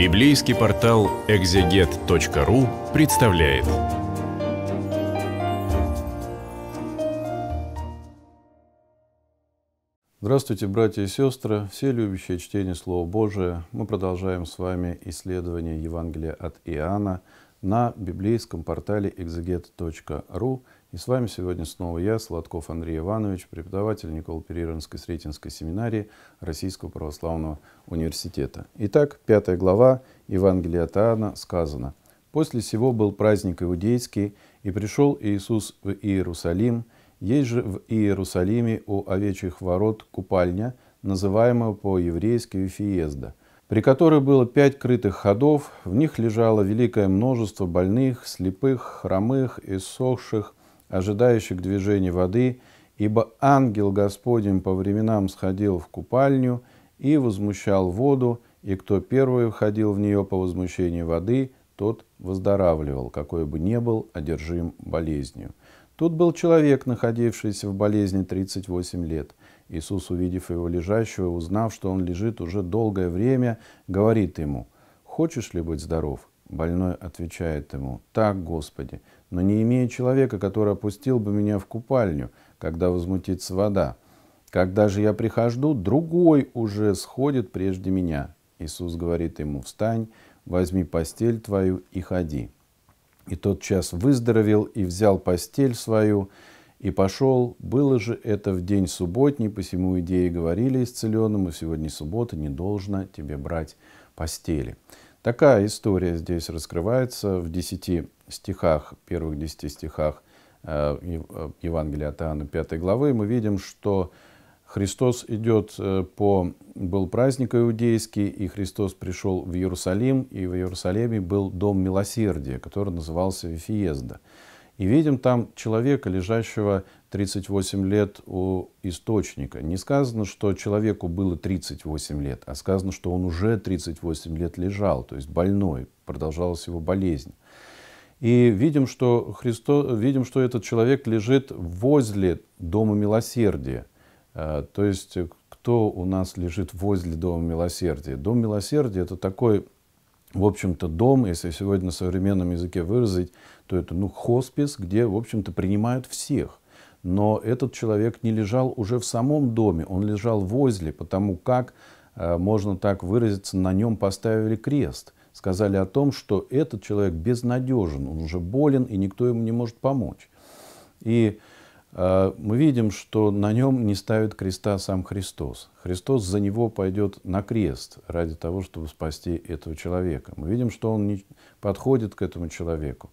Библейский портал экзегет.ру представляет. Здравствуйте, братья и сестры, все любящие чтение Слова Божия. Мы продолжаем с вами исследование Евангелия от Иоанна на библейском портале экзегет.ру и с вами сегодня снова я, Сладков Андрей Иванович, преподаватель Никол Переринской Сретенской семинарии Российского православного университета. Итак, пятая глава Евангелия от сказано. «После сего был праздник иудейский, и пришел Иисус в Иерусалим. Есть же в Иерусалиме у овечьих ворот купальня, называемая по-еврейски Вифиезда, при которой было пять крытых ходов, в них лежало великое множество больных, слепых, хромых, иссохших, ожидающих движения воды, ибо ангел Господень по временам сходил в купальню и возмущал воду, и кто первый входил в нее по возмущению воды, тот выздоравливал, какой бы ни был одержим болезнью. Тут был человек, находившийся в болезни 38 лет. Иисус, увидев его лежащего, узнав, что он лежит уже долгое время, говорит ему, «Хочешь ли быть здоров?» Больной отвечает ему, «Так, Господи, но не имея человека, который опустил бы меня в купальню, когда возмутится вода. Когда же я прихожу, другой уже сходит прежде меня. Иисус говорит ему, встань, возьми постель твою и ходи. И тот час выздоровел и взял постель свою, и пошел. Было же это в день субботний, посему идеи говорили исцеленному, сегодня суббота, не должно тебе брать постели. Такая история здесь раскрывается в 10 стихах, первых 10 стихах э, э, Евангелия от Иоанна 5 главы. Мы видим, что Христос идет э, по... Был праздник иудейский, и Христос пришел в Иерусалим, и в Иерусалиме был дом милосердия, который назывался Вифиезда. И видим там человека, лежащего 38 лет у источника. Не сказано, что человеку было 38 лет, а сказано, что он уже 38 лет лежал, то есть больной, продолжалась его болезнь. И видим, что, Христо, видим, что этот человек лежит возле Дома Милосердия. Э, то есть кто у нас лежит возле Дома Милосердия? Дом Милосердия – это такой, в общем-то, дом, если сегодня на современном языке выразить, то это ну, хоспис, где, в общем-то, принимают всех но этот человек не лежал уже в самом доме, он лежал возле, потому как, э, можно так выразиться, на нем поставили крест. Сказали о том, что этот человек безнадежен, он уже болен, и никто ему не может помочь. И э, мы видим, что на нем не ставит креста сам Христос. Христос за него пойдет на крест ради того, чтобы спасти этого человека. Мы видим, что он не подходит к этому человеку.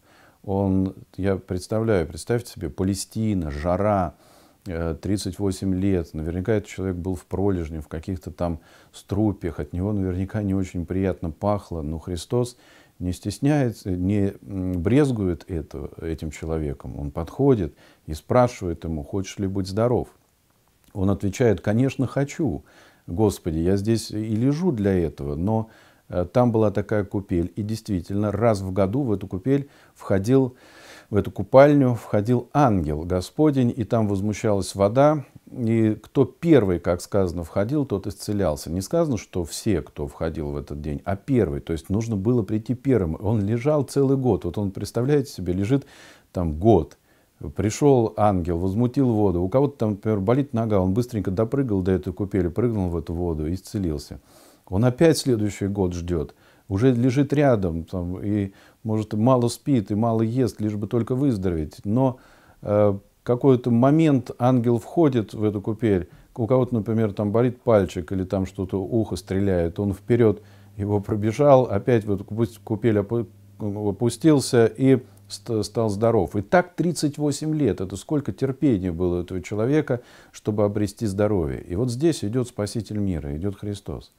Он, я представляю, представьте себе, Палестина, жара, 38 э, лет, наверняка этот человек был в пролежне, в каких-то там струпях, от него наверняка не очень приятно пахло, но Христос не стесняется, не брезгует это, этим человеком. Он подходит и спрашивает ему, хочешь ли быть здоров? Он отвечает, конечно, хочу, Господи, я здесь и лежу для этого, но Э, там была такая купель. И действительно, раз в году в эту купель входил, в эту купальню входил ангел Господень, и там возмущалась вода. И кто первый, как сказано, входил, тот исцелялся. Не сказано, что все, кто входил в этот день, а первый. То есть нужно было прийти первым. Он лежал целый год. Вот он, представляете себе, лежит там год. Пришел ангел, возмутил воду. У кого-то там, например, болит нога, он быстренько допрыгал до этой купели, прыгнул в эту воду и исцелился. Он опять следующий год ждет. Уже лежит рядом, там, и, может, мало спит, и мало ест, лишь бы только выздороветь. Но э, какой-то момент ангел входит в эту купель, у кого-то, например, там болит пальчик или там что-то ухо стреляет, он вперед его пробежал, опять в эту купель опустился и стал здоров. И так 38 лет. Это сколько терпения было у этого человека, чтобы обрести здоровье. И вот здесь идет Спаситель мира, идет Христос.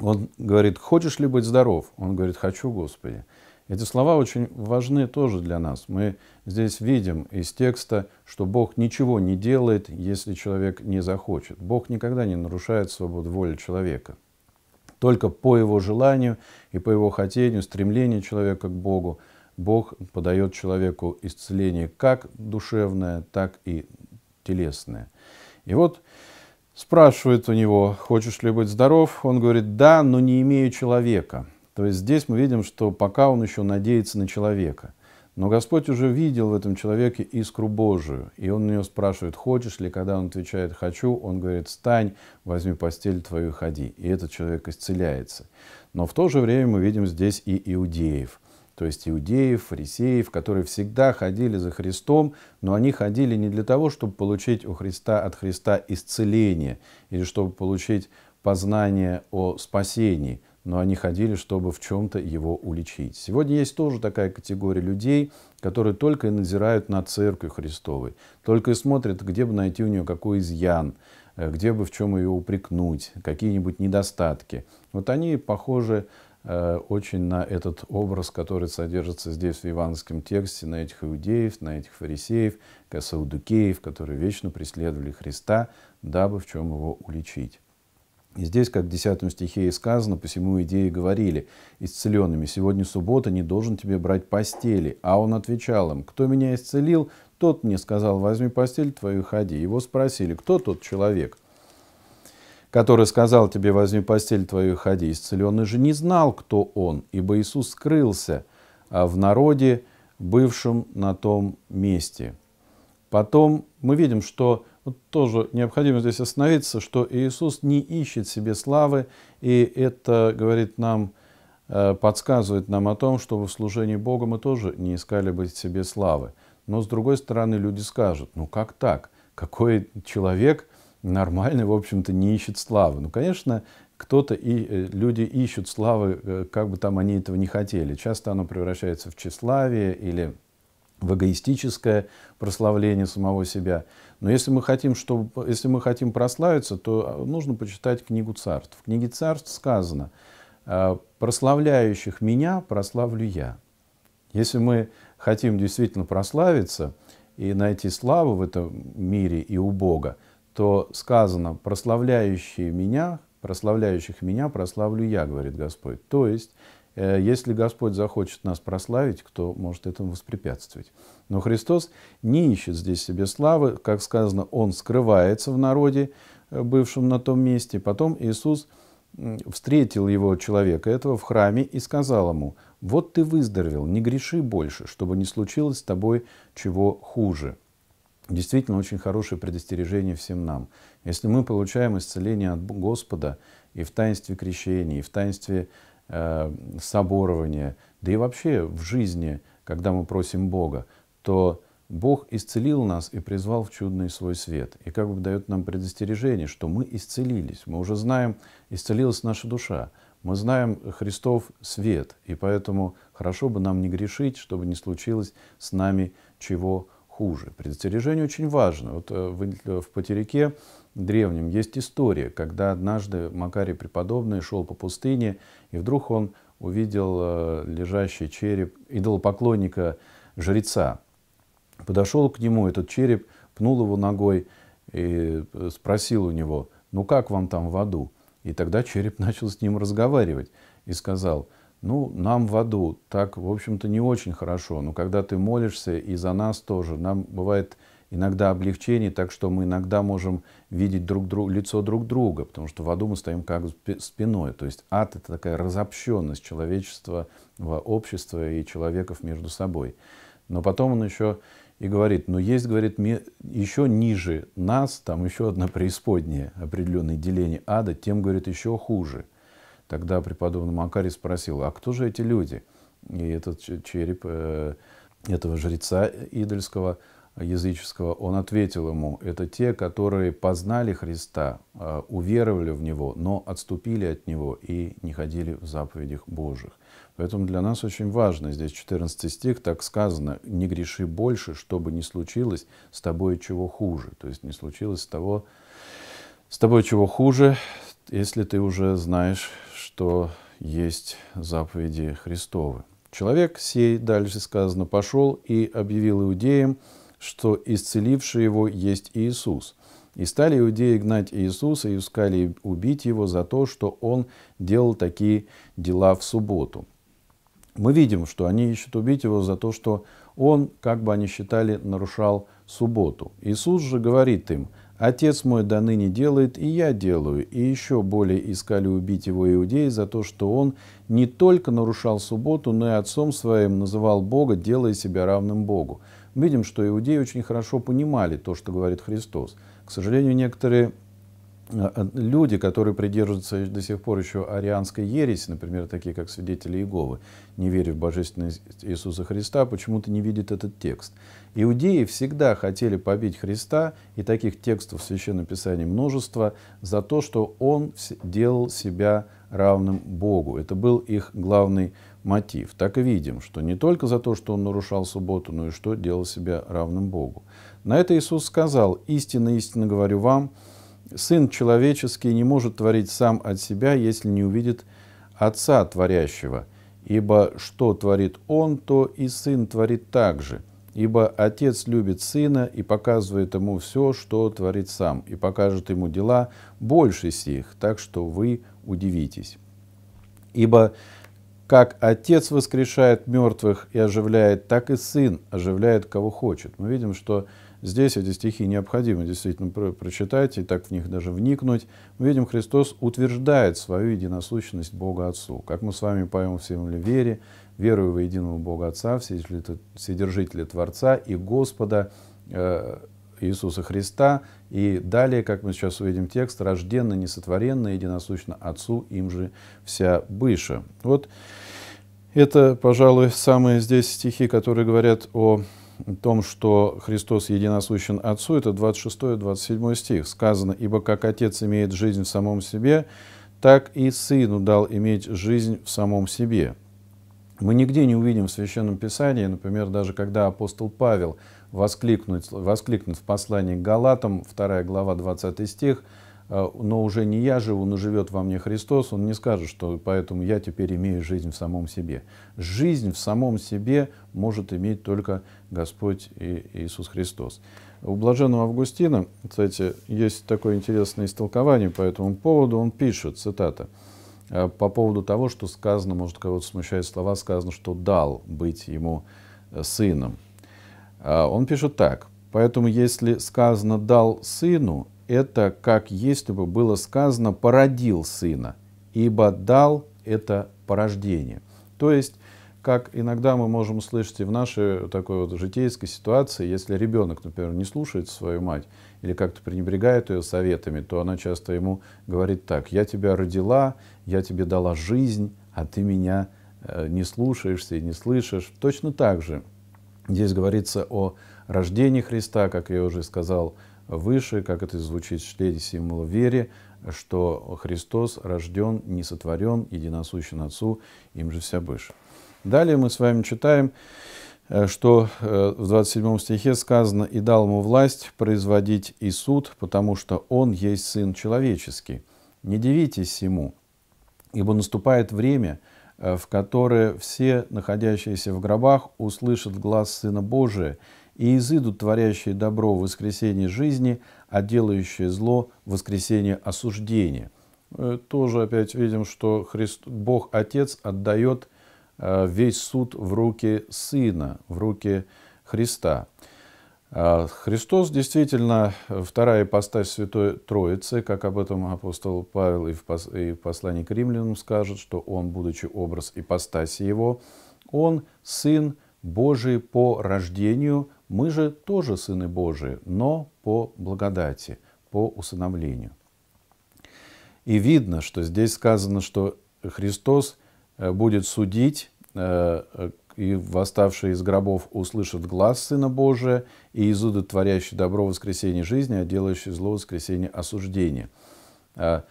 Он говорит, хочешь ли быть здоров? Он говорит, хочу, Господи. Эти слова очень важны тоже для нас. Мы здесь видим из текста, что Бог ничего не делает, если человек не захочет. Бог никогда не нарушает свободу воли человека. Только по его желанию и по его хотению, стремлению человека к Богу, Бог подает человеку исцеление как душевное, так и телесное. И вот спрашивает у него, хочешь ли быть здоров? Он говорит, да, но не имею человека. То есть здесь мы видим, что пока он еще надеется на человека. Но Господь уже видел в этом человеке искру Божию. И он у него спрашивает, хочешь ли? Когда он отвечает, хочу, он говорит, встань, возьми постель твою и ходи. И этот человек исцеляется. Но в то же время мы видим здесь и иудеев – то есть иудеев, фарисеев, которые всегда ходили за Христом, но они ходили не для того, чтобы получить у Христа от Христа исцеление или чтобы получить познание о спасении, но они ходили, чтобы в чем-то его уличить. Сегодня есть тоже такая категория людей, которые только и назирают на церковь Христовой, только и смотрят, где бы найти у нее какой изъян, э, где бы в чем ее упрекнуть, какие-нибудь недостатки. Вот они, похоже, Э, очень на этот образ, который содержится здесь в иванском тексте, на этих иудеев, на этих фарисеев, косаудукеев, которые вечно преследовали Христа, дабы в чем его уличить. И здесь, как в 10 стихе и сказано, посему идеи говорили исцеленными, сегодня суббота, не должен тебе брать постели. А он отвечал им, кто меня исцелил, тот мне сказал, возьми постель твою и ходи. Его спросили, кто тот человек? который сказал тебе, возьми постель твою и ходи, исцеленный же не знал, кто он, ибо Иисус скрылся а в народе, бывшем на том месте. Потом мы видим, что вот тоже необходимо здесь остановиться, что Иисус не ищет себе славы, и это говорит нам, э, подсказывает нам о том, что в служении Бога мы тоже не искали бы себе славы. Но с другой стороны люди скажут, ну как так? Какой человек нормальный, в общем-то, не ищет славы. Ну, конечно, кто-то и э, люди ищут славы, э, как бы там они этого не хотели. Часто оно превращается в тщеславие или в эгоистическое прославление самого себя. Но если мы хотим, чтобы, если мы хотим прославиться, то э, нужно почитать книгу царств. В книге царств сказано «прославляющих меня прославлю я». Если мы хотим действительно прославиться и найти славу в этом мире и у Бога, что сказано «прославляющие меня, прославляющих меня прославлю я», говорит Господь. То есть, э, если Господь захочет нас прославить, кто может этому воспрепятствовать? Но Христос не ищет здесь себе славы, как сказано, Он скрывается в народе, э, бывшем на том месте. Потом Иисус встретил его человека этого в храме и сказал ему, «Вот ты выздоровел, не греши больше, чтобы не случилось с тобой чего хуже» действительно очень хорошее предостережение всем нам. Если мы получаем исцеление от Господа и в таинстве крещения, и в таинстве э, соборования, да и вообще в жизни, когда мы просим Бога, то Бог исцелил нас и призвал в чудный свой свет. И как бы дает нам предостережение, что мы исцелились. Мы уже знаем, исцелилась наша душа. Мы знаем Христов свет, и поэтому хорошо бы нам не грешить, чтобы не случилось с нами чего хуже. Предостережение очень важно. Вот э, в, в Потерике древнем есть история, когда однажды Макарий Преподобный шел по пустыне, и вдруг он увидел э, лежащий череп идолопоклонника жреца. Подошел к нему этот череп, пнул его ногой и э, спросил у него, ну как вам там в аду? И тогда череп начал с ним разговаривать и сказал – ну, нам в аду. Так, в общем-то, не очень хорошо. Но когда ты молишься, и за нас тоже, нам бывает иногда облегчение, так что мы иногда можем видеть друг друг, лицо друг друга, потому что в аду мы стоим как спиной. То есть ад — это такая разобщенность человечества, общества и человеков между собой. Но потом он еще и говорит, но «Ну, есть, говорит, еще ниже нас, там еще одно преисподняя, определенное деление ада, тем, говорит, еще хуже — Тогда преподобный Макарий спросил, а кто же эти люди? И этот череп э, этого жреца идольского, языческого, он ответил ему, это те, которые познали Христа, э, уверовали в Него, но отступили от Него и не ходили в заповедях Божьих. Поэтому для нас очень важно, здесь 14 стих, так сказано, «Не греши больше, чтобы не случилось с тобой чего хуже». То есть не случилось с того, с тобой чего хуже, если ты уже знаешь, что есть заповеди Христовы. Человек сей, дальше сказано, пошел и объявил иудеям, что исцеливший его есть Иисус. И стали иудеи гнать Иисуса и искали убить его за то, что он делал такие дела в субботу. Мы видим, что они ищут убить его за то, что он, как бы они считали, нарушал субботу. Иисус же говорит им, Отец мой до ныне делает, и я делаю. И еще более искали убить его иудеи за то, что он не только нарушал субботу, но и отцом своим называл Бога, делая себя равным Богу. Мы видим, что иудеи очень хорошо понимали то, что говорит Христос. К сожалению, некоторые Э, э, люди, которые придерживаются до сих пор еще арианской ереси, например, такие как свидетели Иеговы, не веря в божественность Иисуса Христа, почему-то не видят этот текст. Иудеи всегда хотели побить Христа, и таких текстов в Священном Писании множество, за то, что он делал себя равным Богу. Это был их главный мотив. Так и видим, что не только за то, что он нарушал субботу, но и что делал себя равным Богу. На это Иисус сказал, «Истинно, истинно говорю вам, Сын человеческий не может творить сам от себя, если не увидит Отца Творящего. Ибо что творит Он, то и Сын творит так же. Ибо Отец любит Сына и показывает Ему все, что творит Сам, и покажет Ему дела больше сих, так что вы удивитесь. Ибо как Отец воскрешает мертвых и оживляет, так и Сын оживляет кого хочет. Мы видим, что Здесь эти стихи необходимо действительно про прочитать и так в них даже вникнуть. Мы видим, Христос утверждает свою единосущность Бога Отцу. Как мы с вами поем в «Всем вере», верую во единого Бога Отца, Вседержителя Творца и Господа э, Иисуса Христа. И далее, как мы сейчас увидим текст, «рожденно, несотворенно, единосущно Отцу, им же вся быша». Вот это, пожалуй, самые здесь стихи, которые говорят о о том, что Христос единосущен Отцу, это 26-27 стих. Сказано, «Ибо как Отец имеет жизнь в самом себе, так и Сыну дал иметь жизнь в самом себе». Мы нигде не увидим в Священном Писании, например, даже когда апостол Павел воскликнет, воскликнет в послании к Галатам, 2 глава, 20 стих – Э, но уже не я живу, но живет во мне Христос, он не скажет, что поэтому я теперь имею жизнь в самом себе. Жизнь в самом себе может иметь только Господь и Иисус Христос. У блаженного Августина, кстати, есть такое интересное истолкование по этому поводу, он пишет, цитата, «Э, по поводу того, что сказано, может, кого-то смущают слова, сказано, что дал быть ему э, сыном. Он пишет так, поэтому если сказано «дал сыну», это, как если бы было сказано, породил сына, ибо дал это порождение. То есть, как иногда мы можем слышать и в нашей такой вот житейской ситуации, если ребенок, например, не слушает свою мать или как-то пренебрегает ее советами, то она часто ему говорит так, я тебя родила, я тебе дала жизнь, а ты меня э, не слушаешься и не слышишь. Точно так же здесь говорится о рождении Христа, как я уже сказал, выше, как это звучит в члене символа вере, что Христос рожден, не сотворен, единосущен Отцу, им же вся быше. Далее мы с вами читаем, э, что э, в 27 стихе сказано «И дал ему власть производить и суд, потому что он есть Сын Человеческий. Не дивитесь ему, ибо наступает время, э, в которое все, находящиеся в гробах, услышат глаз Сына Божия, и изыдут творящие добро в воскресение жизни, а делающие зло в воскресение осуждения. Э, тоже опять видим, что Христ, Бог Отец отдает э, весь суд в руки Сына, в руки Христа. Э, Христос действительно вторая ипостась Святой Троицы, как об этом апостол Павел и в послании к римлянам скажет, что он, будучи образ ипостаси его, он Сын Божий по рождению, мы же тоже сыны Божии, но по благодати, по усыновлению. И видно, что здесь сказано, что Христос э, будет судить, э, э, и восставшие из гробов услышат глаз Сына Божия, и изудут творящий добро воскресение жизни, а делающий зло воскресение осуждения. А,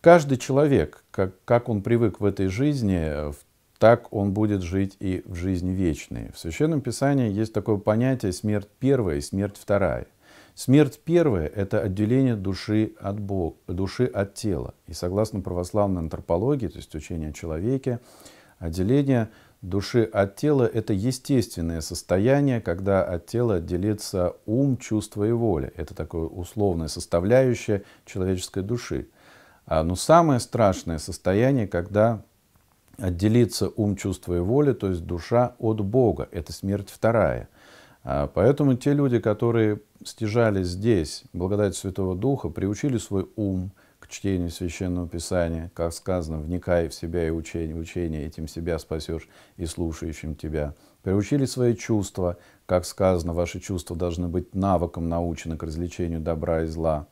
каждый человек, как, как он привык в этой жизни, в так он будет жить и в жизни вечной. В Священном Писании есть такое понятие «смерть первая» и «смерть вторая». Смерть первая – это отделение души от, Бога, души от тела. И согласно православной антропологии, то есть учению о человеке, отделение души от тела – это естественное состояние, когда от тела отделится ум, чувство и воля. Это такое условное составляющее человеческой души. А, но самое страшное состояние, когда отделиться ум, чувство и воля, то есть душа от Бога. Это смерть вторая. А поэтому те люди, которые стяжали здесь благодать Святого Духа, приучили свой ум к чтению Священного Писания, как сказано, вникай в себя и учение, учение, этим себя спасешь и слушающим тебя. Приучили свои чувства, как сказано, ваши чувства должны быть навыком научены к развлечению добра и зла.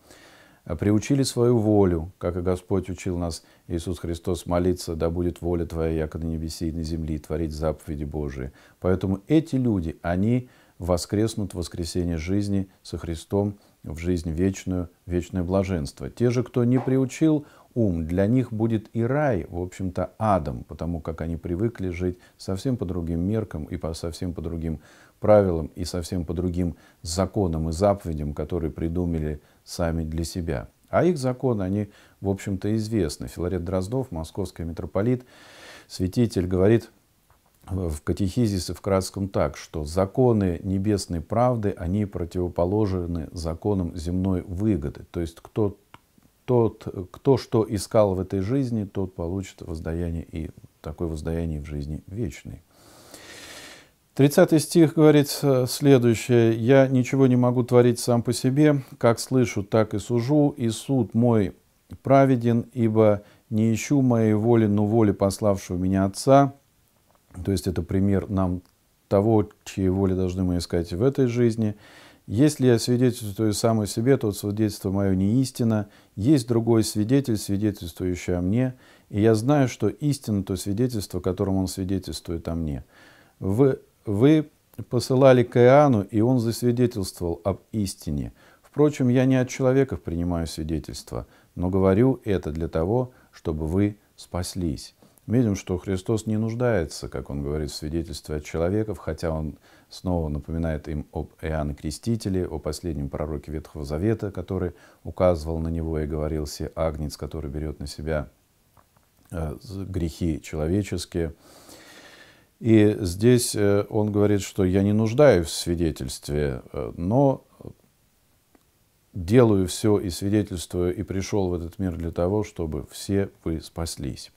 А приучили свою волю, как и Господь учил нас Иисус Христос молиться, да будет воля Твоя, яко на небесе и на земли творить заповеди Божии. Поэтому эти люди, они воскреснут в воскресение жизни со Христом в жизнь вечную, вечное блаженство. Те же, кто не приучил ум, для них будет и рай, в общем-то, адом, потому как они привыкли жить совсем по другим меркам и по совсем по другим правилам и совсем по другим законам и заповедям, которые придумали сами для себя. А их законы, они, в общем-то, известны. Филарет Дроздов, московский митрополит, святитель, говорит в катехизисе в кратком так, что законы небесной правды, они противоположены законам земной выгоды. То есть кто, тот, кто что искал в этой жизни, тот получит воздаяние и такое воздаяние в жизни вечной. 30 стих говорит э, следующее. «Я ничего не могу творить сам по себе, как слышу, так и сужу, и суд мой праведен, ибо не ищу моей воли, но воли пославшего меня Отца». То есть это пример нам того, чьей воли должны мы искать в этой жизни. «Если я свидетельствую сам о себе, то свидетельство мое не истина. Есть другой свидетель, свидетельствующий о мне, и я знаю, что истина – то свидетельство, которым он свидетельствует о мне». В вы посылали к Иоанну, и он засвидетельствовал об истине. Впрочем, я не от человеков принимаю свидетельство, но говорю это для того, чтобы вы спаслись. Видим, что Христос не нуждается, как он говорит, в свидетельстве от человеков, хотя он снова напоминает им об Иоанне Крестителе, о последнем пророке Ветхого Завета, который указывал на него и говорил «Се агнец, который берет на себя э, грехи человеческие». И здесь э, он говорит, что я не нуждаюсь в свидетельстве, э, но делаю все и свидетельствую, и пришел в этот мир для того, чтобы все вы спаслись.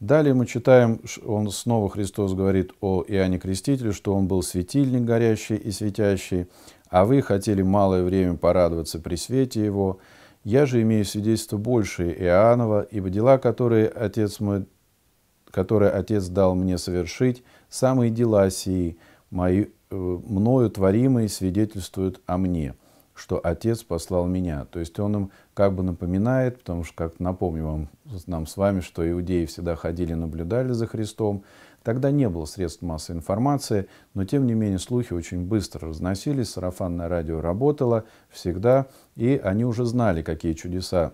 Далее мы читаем, он снова Христос говорит о Иоанне Крестителе, что он был светильник горящий и светящий, а вы хотели малое время порадоваться при свете его. Я же имею свидетельство большее Иоаннова, ибо дела, которые Отец мой которые Отец дал мне совершить, самые дела сии, мои, э, мною творимые, свидетельствуют о мне, что Отец послал меня». То есть он им как бы напоминает, потому что, как напомню вам, нам с вами, что иудеи всегда ходили, наблюдали за Христом, Тогда не было средств массовой информации, но тем не менее слухи очень быстро разносились, сарафанное радио работало всегда, и они уже знали, какие чудеса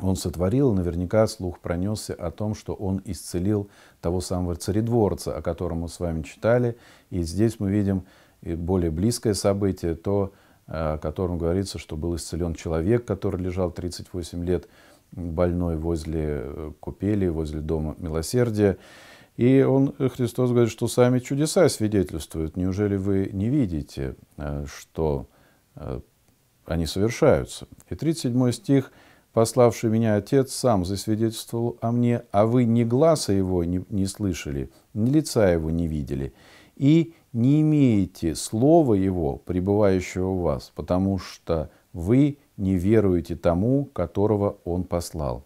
он сотворил, наверняка слух пронесся о том, что он исцелил того самого царедворца, о котором мы с вами читали. И здесь мы видим более близкое событие, то, э, о котором говорится, что был исцелен человек, который лежал 38 лет больной возле э, купели, возле дома милосердия. И он, э, Христос говорит, что сами чудеса свидетельствуют. Неужели вы не видите, что они совершаются? И 37 стих – пославший меня Отец, сам засвидетельствовал о мне, а вы ни глаза его не, не слышали, ни лица его не видели, и не имеете слова его, пребывающего у вас, потому что вы не веруете тому, которого он послал.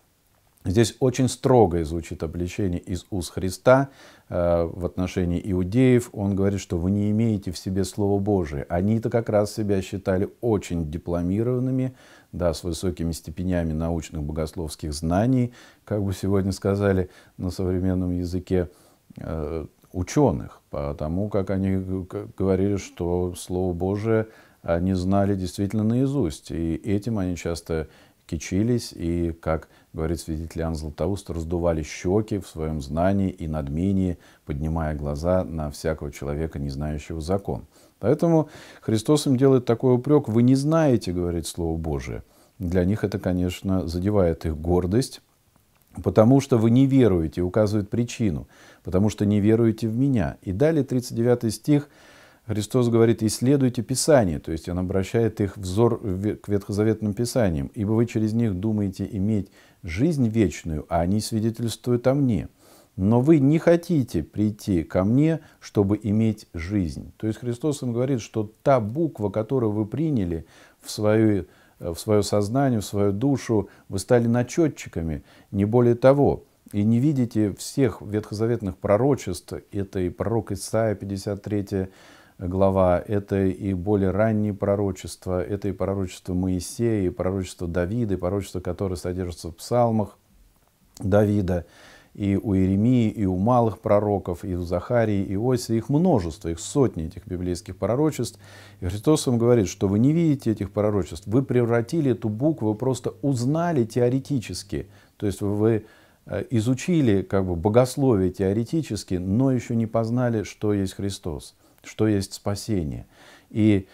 Здесь очень строго звучит обличение из уст Христа э, в отношении иудеев. Он говорит, что вы не имеете в себе Слово Божие. Они-то как раз себя считали очень дипломированными, да, с высокими степенями научных богословских знаний, как бы сегодня сказали на современном языке э, ученых, потому как они говорили, что Слово Божие они знали действительно наизусть, и этим они часто кичились и, как говорит свидетель Иоанн Златоуст, раздували щеки в своем знании и надмении, поднимая глаза на всякого человека, не знающего закон. Поэтому Христос им делает такой упрек, вы не знаете, говорит Слово Божие. Для них это, конечно, задевает их гордость, потому что вы не веруете, указывает причину, потому что не веруете в меня. И далее 39 стих – Христос говорит, исследуйте Писание, то есть Он обращает их взор к ветхозаветным Писаниям, ибо вы через них думаете иметь жизнь вечную, а они свидетельствуют о мне. Но вы не хотите прийти ко мне, чтобы иметь жизнь. То есть Христос им говорит, что та буква, которую вы приняли в свою э, в свое сознание, в свою душу, вы стали начетчиками, не более того. И не видите всех ветхозаветных пророчеств, это и пророк Исаия, 53 глава, это и более ранние пророчества, это и пророчество Моисея, и пророчество Давида, и пророчество, которое содержится в псалмах Давида, и у Иеремии, и у малых пророков, и у Захарии, и Иосии, их множество, их сотни этих библейских пророчеств. И Христос вам говорит, что вы не видите этих пророчеств, вы превратили эту букву, вы просто узнали теоретически, то есть вы э, изучили как бы богословие теоретически, но еще не познали, что есть Христос что есть спасение. И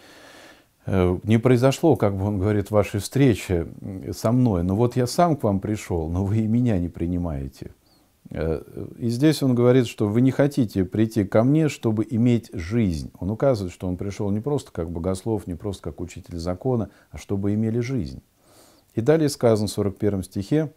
э, не произошло, как бы он говорит, вашей встречи со мной. Но вот я сам к вам пришел, но вы и меня не принимаете. Э, и здесь он говорит, что вы не хотите прийти ко мне, чтобы иметь жизнь. Он указывает, что он пришел не просто как богослов, не просто как учитель закона, а чтобы имели жизнь. И далее сказано в 41 стихе,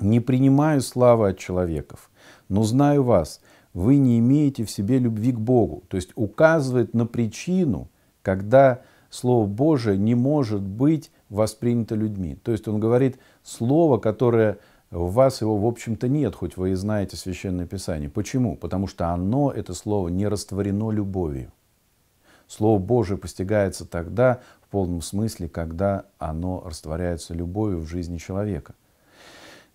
«Не принимаю славы от человеков, но знаю вас, вы не имеете в себе любви к Богу. То есть указывает на причину, когда Слово Божие не может быть воспринято людьми. То есть он говорит слово, которое у вас его, в общем-то, нет, хоть вы и знаете Священное Писание. Почему? Потому что оно, это слово, не растворено любовью. Слово Божие постигается тогда, в полном смысле, когда оно растворяется любовью в жизни человека.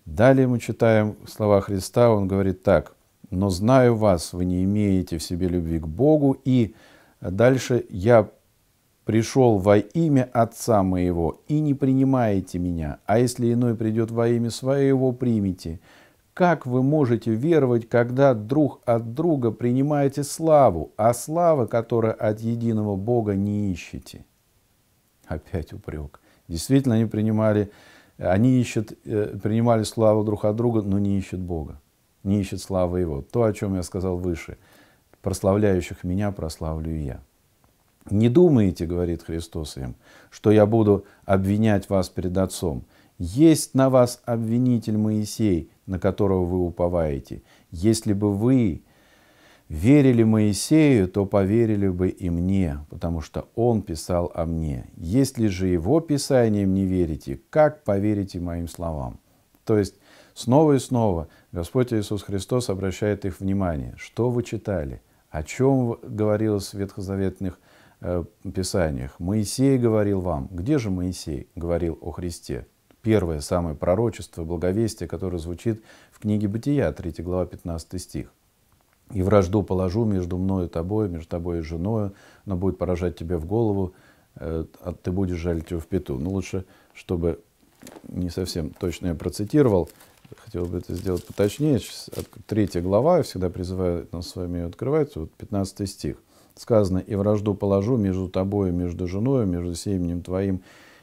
Далее мы читаем слова Христа, он говорит так – но знаю вас, вы не имеете в себе любви к Богу, и дальше я пришел во имя Отца моего, и не принимаете меня, а если иной придет во имя своего, примите. Как вы можете веровать, когда друг от друга принимаете славу, а слава, которая от единого Бога, не ищете? Опять упрек. Действительно, они принимали, они ищут, э, принимали славу друг от друга, но не ищут Бога не ищет славы его. То, о чем я сказал выше, прославляющих меня прославлю и я. Не думайте, говорит Христос им, что я буду обвинять вас перед Отцом. Есть на вас обвинитель Моисей, на которого вы уповаете. Если бы вы верили Моисею, то поверили бы и мне, потому что он писал о мне. Если же его писанием не верите, как поверите моим словам? То есть Снова и снова Господь Иисус Христос обращает их внимание. Что вы читали? О чем говорилось в ветхозаветных э, писаниях? Моисей говорил вам. Где же Моисей говорил о Христе? Первое самое пророчество, благовестие, которое звучит в книге Бытия, 3 глава, 15 стих. «И вражду положу между мною и тобой, между тобой и женою, но будет поражать тебя в голову, э, а ты будешь жалить его в пету». Ну, лучше, чтобы не совсем точно я процитировал, хотел бы это сделать поточнее. Сейчас, третья глава, я всегда призываю нас с вами ее открывать, вот 15 стих. Сказано, «И вражду положу между тобою, между женой, между семенем твоим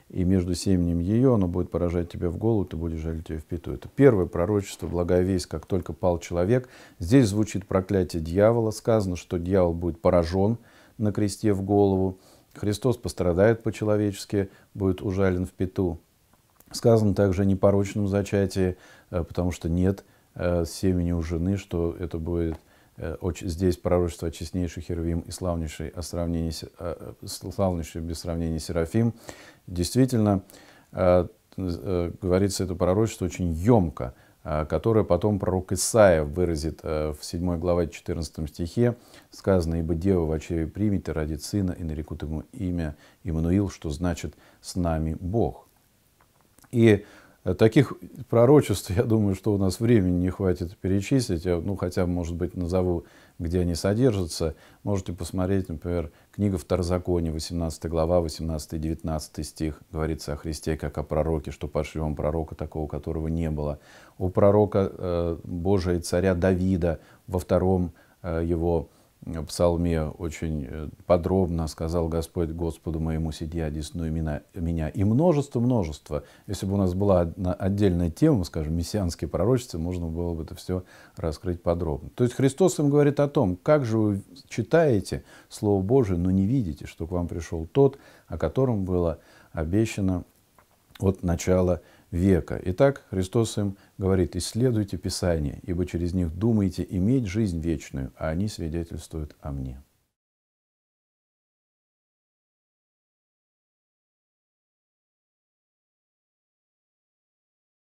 и между семенем ее, оно будет поражать тебя в голову, ты будешь жалить ее в пету». Это первое пророчество, благая весть, как только пал человек. Здесь звучит проклятие дьявола. Сказано, что дьявол будет поражен на кресте в голову. Христос пострадает по-человечески, будет ужален в пету. Сказано также о непорочном зачатии, э, потому что нет э, семени у жены, что это будет э, здесь пророчество честнейший херувим и славнейший, о сравнении, славнейшей без сравнения Серафим. Действительно, говорится это пророчество очень емко, которое потом пророк Исаия выразит в 7 главе 14 стихе. Сказано, «Ибо дева в очеве примет и родит сына, и нарекут ему имя Иммануил», что значит «с нами Бог». И э, таких пророчеств, я думаю, что у нас времени не хватит перечислить. Я, ну, хотя, может быть, назову, где они содержатся. Можете посмотреть, например, книга Второзакония, 18 глава, 18-19 стих. Говорится о Христе как о пророке, что пошли пошлем пророка такого, которого не было. У пророка э, Божия царя Давида во втором э, его псалме очень э, подробно сказал Господь Господу моему, сидя, одесную меня, меня. И множество-множество. Если бы у нас была отдельная тема, скажем, мессианские пророчества, можно было бы это все раскрыть подробно. То есть Христос им говорит о том, как же вы читаете Слово Божие, но не видите, что к вам пришел тот, о котором было обещано от начала века. Итак, Христос им говорит, исследуйте Писание, ибо через них думаете иметь жизнь вечную, а они свидетельствуют о мне.